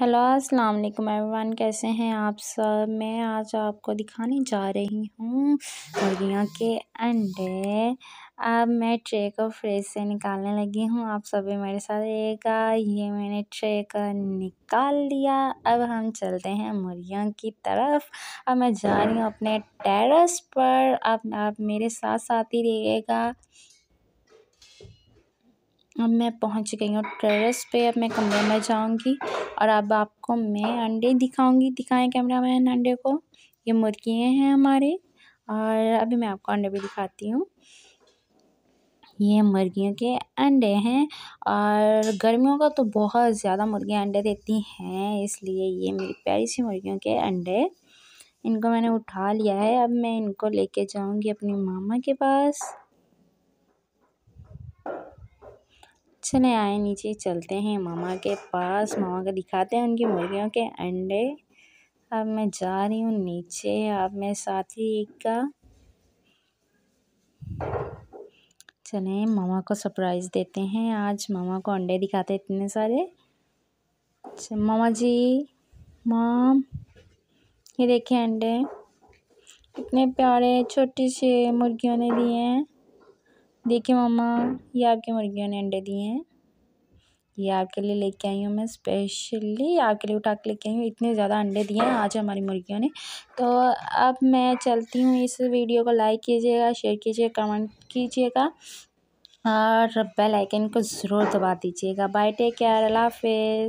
hello अस्सलाम वालेकुम everyone कैसे हैं आप सब मैं आज आपको दिखाने जा रही हूँ मुर्गियों के अंडे अब मैं ट्रे को फ्रिज से निकालने लगी हूँ आप सभी मेरे साथ रहेगा ये मैंने ट्रे का निकाल लिया अब हम चलते हैं मुर्गियों की तरफ अब मैं जा रही हूँ अपने टेरेस पर अब आप मेरे साथ साथ ही रहिएगा अब मैं पहुंच गई हूँ टेरेस पे अब मैं कमरे में जाऊंगी और अब आपको मैं अंडे दिखाऊंगी दिखाएं कैमरा मैन अंडे को ये मुर्गियाँ हैं हमारे और अभी मैं आपको अंडे भी दिखाती हूँ ये मुर्गियों के अंडे हैं और गर्मियों का तो बहुत ज़्यादा मुर्गियाँ अंडे देती हैं इसलिए ये मेरी प्यारी सी मुर्गियों के अंडे इनको मैंने उठा लिया है अब मैं इनको लेके जाऊंगी अपनी मामा के पास चले आए नीचे चलते हैं मामा के पास मामा को दिखाते हैं उनकी मुर्गियों के अंडे अब मैं जा रही हूँ नीचे अब मैं साथी का चले मामा को सरप्राइज़ देते हैं आज मामा को अंडे दिखाते इतने सारे अच्छा, मामा जी माम ये देखे अंडे इतने प्यारे छोटे से मुर्गियों ने दिए हैं देखिए मामा ये आपकी मुर्गियों ने अंडे दिए हैं ये आपके लिए लेके आई हूँ मैं स्पेशली आपके लिए उठा के लेके आई हूँ इतने ज़्यादा अंडे दिए हैं आज हमारी मुर्गियों ने तो अब मैं चलती हूँ इस वीडियो को लाइक कीजिएगा शेयर कीजिएगा कमेंट कीजिएगा और बेल आइकन को ज़रूर दबा दीजिएगा बाय टेक केयर अल्लाह हाफिज़